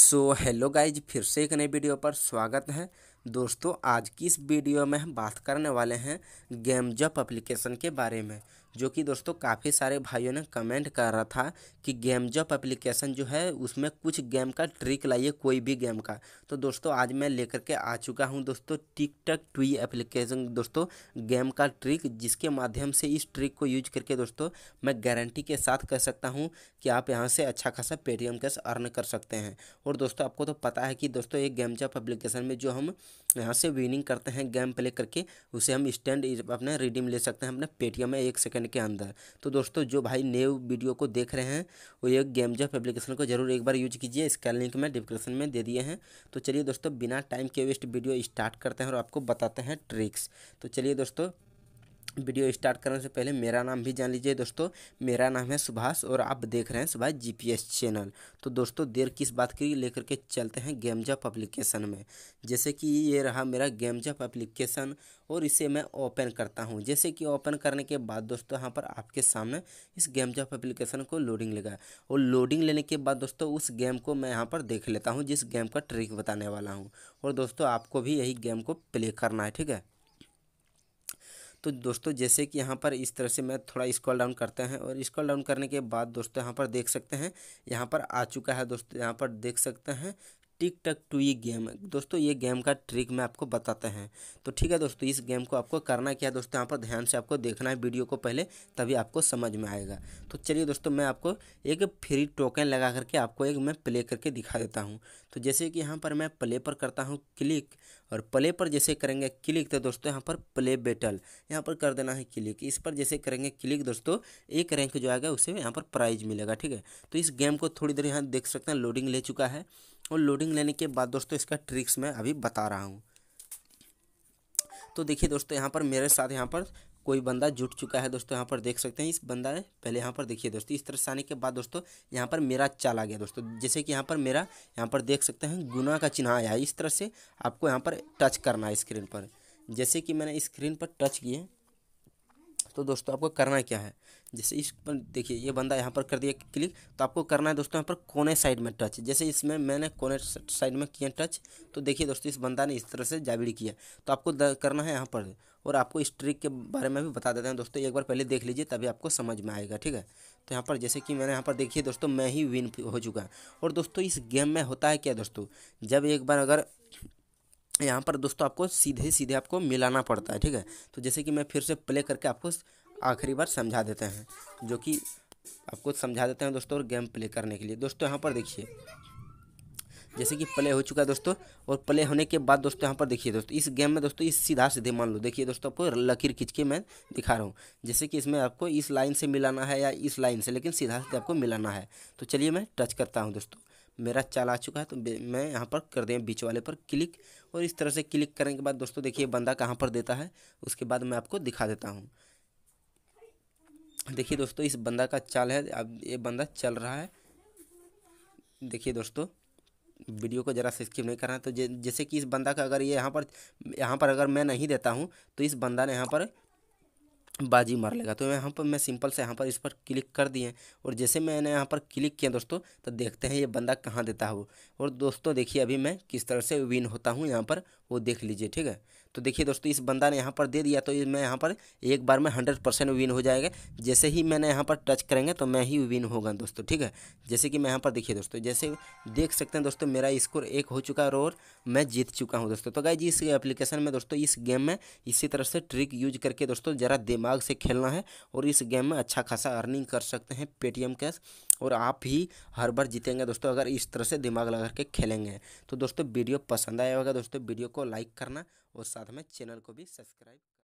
so hello guys फिर से एक नई वीडियो पर स्वागत है दोस्तों आज की इस वीडियो में हम बात करने वाले हैं गेम जप एप्लीकेशन के बारे में जो कि दोस्तों काफ़ी सारे भाइयों ने कमेंट कर रहा था कि गेम जॉप एप्लीकेशन जो है उसमें कुछ गेम का ट्रिक लाइए कोई भी गेम का तो दोस्तों आज मैं लेकर के आ चुका हूं दोस्तों टिक टक ट्वी एप्लीकेशन दोस्तों गेम का ट्रिक जिसके माध्यम से इस ट्रिक को यूज करके दोस्तों मैं गारंटी के साथ कह सकता हूँ कि आप यहाँ से अच्छा खासा पेटीएम कैश अर्न कर सकते हैं और दोस्तों आपको तो पता है कि दोस्तों ये गेम जॉप एप्लीकेशन में जो हम यहाँ से विनिंग करते हैं गेम प्ले करके उसे हम स्टैंड अपने रिडीम ले सकते हैं अपने पेटीएम में एक सेकेंड सेकंड के अंदर तो दोस्तों जो भाई न्यू वीडियो को देख रहे हैं वो ये गेम जॉफ एप्लीकेशन को जरूर एक बार यूज कीजिए इसका लिंक मैं डिस्क्रिप्शन में दे दिए हैं तो चलिए दोस्तों बिना टाइम के वेस्ट वीडियो स्टार्ट करते हैं और आपको बताते हैं ट्रिक्स तो चलिए दोस्तों वीडियो स्टार्ट करने से पहले मेरा नाम भी जान लीजिए दोस्तों मेरा नाम है सुभाष और आप देख रहे हैं सुभाष जीपीएस चैनल तो दोस्तों देर किस बात की लेकर के चलते हैं गेमजा पब्लिकेशन में जैसे कि ये रहा मेरा गेमजा पब्लिकेशन और इसे मैं ओपन करता हूँ जैसे कि ओपन करने के बाद दोस्तों यहाँ पर आपके सामने इस गेमजा पब्लिकेशन को लोडिंग लगा और लोडिंग लेने के बाद दोस्तों उस गेम को मैं यहाँ पर देख लेता हूँ जिस गेम का ट्रिक बताने वाला हूँ और दोस्तों आपको भी यही गेम को प्ले करना है ठीक है तो दोस्तों जैसे कि यहाँ पर इस तरह से मैं थोड़ा स्क्रॉल डाउन करते हैं और स्क्रॉल डाउन करने के बाद दोस्तों यहाँ पर देख सकते हैं यहाँ पर आ चुका है दोस्तों यहाँ पर देख सकते हैं टिक टक टू ये गेम दोस्तों ये गेम का ट्रिक मैं आपको बताते हैं तो ठीक है दोस्तों इस गेम को आपको करना क्या है दोस्तों यहाँ पर ध्यान से आपको देखना है वीडियो को पहले तभी आपको समझ में आएगा तो चलिए दोस्तों मैं आपको एक फ्री टोकन लगा करके आपको एक मैं प्ले करके दिखा देता हूँ तो जैसे कि यहाँ पर मैं प्ले पर करता हूँ क्लिक और प्ले पर जैसे करेंगे क्लिक तो दोस्तों यहाँ पर प्ले बेटल यहाँ पर कर देना है क्लिक इस पर जैसे करेंगे क्लिक दोस्तों एक रैंक जो आएगा उसे यहाँ पर प्राइज मिलेगा ठीक है तो इस गेम को थोड़ी देर यहाँ देख सकते हैं लोडिंग ले चुका है और लोडिंग लेने के बाद दोस्तों इसका ट्रिक्स मैं अभी बता रहा हूँ तो देखिए दोस्तों यहाँ पर मेरे साथ यहाँ पर कोई बंदा जुट चुका है दोस्तों यहाँ पर देख सकते हैं इस बंदा ने पहले यहाँ पर देखिए दोस्तों इस तरह से आने के बाद दोस्तों यहाँ पर मेरा चला गया दोस्तों जैसे कि यहाँ पर मेरा यहाँ पर देख सकते हैं गुना का चिन्ह आया है इस तरह से आपको यहाँ पर टच करना है स्क्रीन पर जैसे कि मैंने स्क्रीन पर टच किए तो दोस्तों आपको करना क्या है जैसे इस पर देखिए ये बंदा यहाँ पर कर दिया क्लिक तो आपको करना है दोस्तों यहाँ पर कोने साइड में टच जैसे इसमें मैंने कोने साइड में किया टच तो देखिए दोस्तों इस बंदा ने इस तरह से जाबड़ी किया तो आपको करना है यहाँ पर और आपको इस ट्रिक के बारे में भी बता देते हैं दोस्तों एक बार पहले देख लीजिए तभी आपको समझ में आएगा ठीक है तो यहाँ पर जैसे कि मैंने यहाँ पर देखिए दोस्तों मैं ही विन हो चुका और दोस्तों इस गेम में होता है क्या दोस्तों जब एक बार अगर यहाँ पर दोस्तों आपको सीधे सीधे आपको मिलाना पड़ता है ठीक है तो जैसे कि मैं फिर से प्ले करके आपको आखिरी बार समझा देते हैं जो कि आपको समझा देते हैं दोस्तों और गेम प्ले करने के लिए दोस्तों यहाँ पर देखिए जैसे कि प्ले हो चुका है दोस्तों और प्ले होने के बाद दोस्तों यहाँ पर देखिए दोस्तों इस गेम में दोस्तों इस सीधा सीधे मान लो देखिए दोस्तों आपको लकीर खींच के मैं दिखा रहा हूँ जैसे कि इसमें आपको इस लाइन से मिलाना है या इस लाइन से लेकिन सीधा सीधे आपको मिलाना है तो चलिए मैं टच करता हूँ दोस्तों मेरा चाल आ चुका है तो मैं यहाँ पर कर दें बीच वाले पर क्लिक और इस तरह से क्लिक करने के बाद दोस्तों देखिए बंदा कहाँ पर देता है उसके बाद मैं आपको दिखा देता हूँ देखिए दोस्तों इस बंदा का चाल है अब ये बंदा चल रहा है देखिए दोस्तों वीडियो को ज़रा से स्किप नहीं करना है तो जैसे कि इस बंदा का अगर ये यहाँ पर यहाँ पर अगर मैं नहीं देता हूँ तो इस बंदा ने यहाँ पर बाजी मार लेगा तो यहाँ पर मैं सिंपल से यहाँ पर इस पर क्लिक कर दिए और जैसे मैंने यहाँ पर क्लिक किया दोस्तों तो देखते हैं ये बंदा कहाँ देता है वो और दोस्तों देखिए अभी मैं किस तरह से विन होता हूँ यहाँ पर वो देख लीजिए ठीक है तो देखिए दोस्तों इस बंदा ने यहाँ पर दे दिया तो मैं यहाँ पर एक बार में हंड्रेड परसेंट विन हो जाएगा जैसे ही मैंने यहाँ पर टच करेंगे तो मैं ही विन होगा दोस्तों ठीक है जैसे कि मैं यहाँ पर देखिए दोस्तों जैसे देख सकते हैं दोस्तों मेरा स्कोर एक हो चुका है और मैं जीत चुका हूँ दोस्तों तो गाय जी इस एप्लीकेशन में दोस्तों इस गेम में इसी तरह से ट्रिक यूज करके दोस्तों ज़रा दिमाग से खेलना है और इस गेम में अच्छा खासा अर्निंग कर सकते हैं पेटीएम कैश और आप ही हर बार जीतेंगे दोस्तों अगर इस तरह से दिमाग लगा के खेलेंगे तो दोस्तों वीडियो पसंद आया होगा दोस्तों वीडियो को लाइक करना और साथ में चैनल को भी सब्सक्राइब